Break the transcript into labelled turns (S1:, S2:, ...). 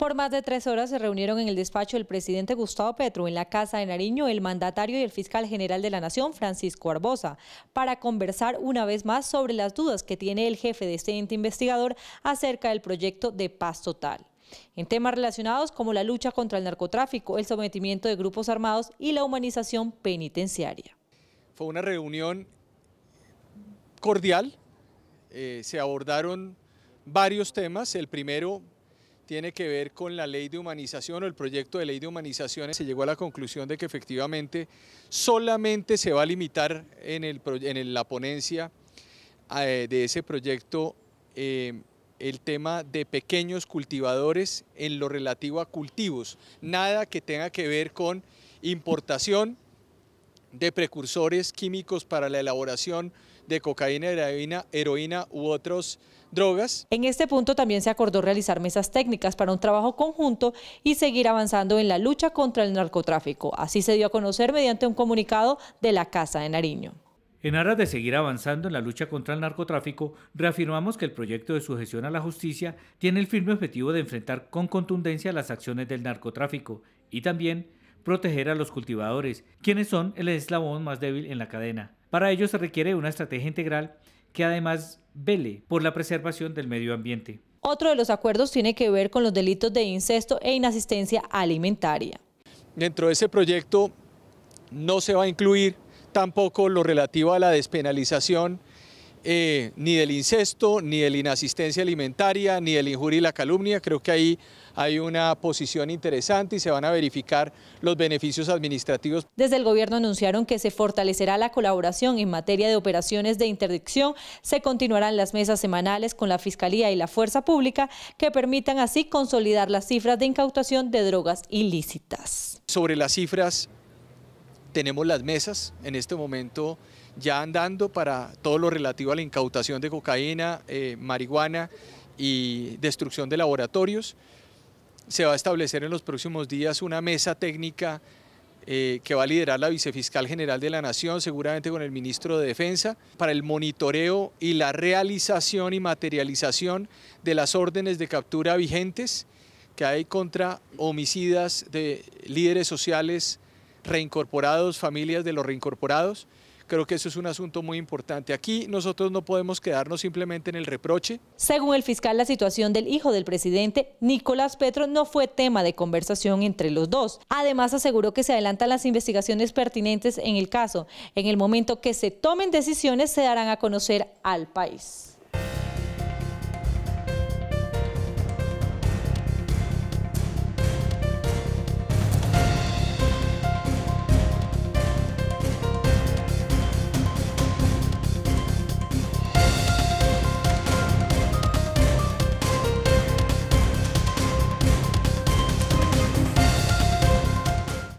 S1: Por más de tres horas se reunieron en el despacho del presidente Gustavo Petro en la Casa de Nariño el mandatario y el fiscal general de la Nación, Francisco Arbosa, para conversar una vez más sobre las dudas que tiene el jefe de este ente investigador acerca del proyecto de paz total. En temas relacionados como la lucha contra el narcotráfico, el sometimiento de grupos armados y la humanización penitenciaria.
S2: Fue una reunión cordial, eh, se abordaron varios temas, el primero tiene que ver con la ley de humanización o el proyecto de ley de humanización. Se llegó a la conclusión de que efectivamente solamente se va a limitar en, la ponencia eh, de ese proyecto eh, el tema de pequeños cultivadores en lo relativo a cultivos, nada que tenga que ver con importación de precursores químicos para la elaboración de cocaína, heroína, u otras drogas.
S1: En este punto también se acordó realizar mesas técnicas para un trabajo conjunto y seguir avanzando en la lucha contra el narcotráfico. Así se dio a conocer mediante un comunicado de la Casa de Nariño.
S3: En aras de seguir avanzando en la lucha contra el narcotráfico, reafirmamos que el proyecto de sujeción a la justicia tiene el firme objetivo de enfrentar con contundencia las acciones del narcotráfico y también proteger a los cultivadores, quienes son el eslabón más débil en la cadena. Para ello se requiere una estrategia integral que además vele por la preservación del medio ambiente.
S1: Otro de los acuerdos tiene que ver con los delitos de incesto e inasistencia alimentaria.
S2: Dentro de ese proyecto no se va a incluir tampoco lo relativo a la despenalización eh, ni del incesto, ni de la inasistencia alimentaria, ni del injurio y la calumnia. Creo que ahí hay una posición interesante y se van a verificar los beneficios administrativos. Desde el gobierno
S1: anunciaron que se fortalecerá la colaboración en materia de operaciones de interdicción, se continuarán las mesas semanales con la Fiscalía y la Fuerza Pública que permitan así consolidar las cifras de incautación de drogas ilícitas.
S2: Sobre las cifras tenemos las mesas en este momento ya andando para todo lo relativo a la incautación de cocaína, eh, marihuana y destrucción de laboratorios. Se va a establecer en los próximos días una mesa técnica eh, que va a liderar la vicefiscal general de la Nación, seguramente con el ministro de Defensa, para el monitoreo y la realización y materialización de las órdenes de captura vigentes que hay contra homicidas de líderes sociales, reincorporados, familias de los reincorporados. Creo que eso es un asunto muy importante. Aquí nosotros no podemos quedarnos simplemente en el reproche.
S1: Según el fiscal, la situación del hijo del presidente, Nicolás Petro, no fue tema de conversación entre los dos. Además, aseguró que se adelantan las investigaciones pertinentes en el caso. En el momento que se tomen decisiones, se darán a conocer al país.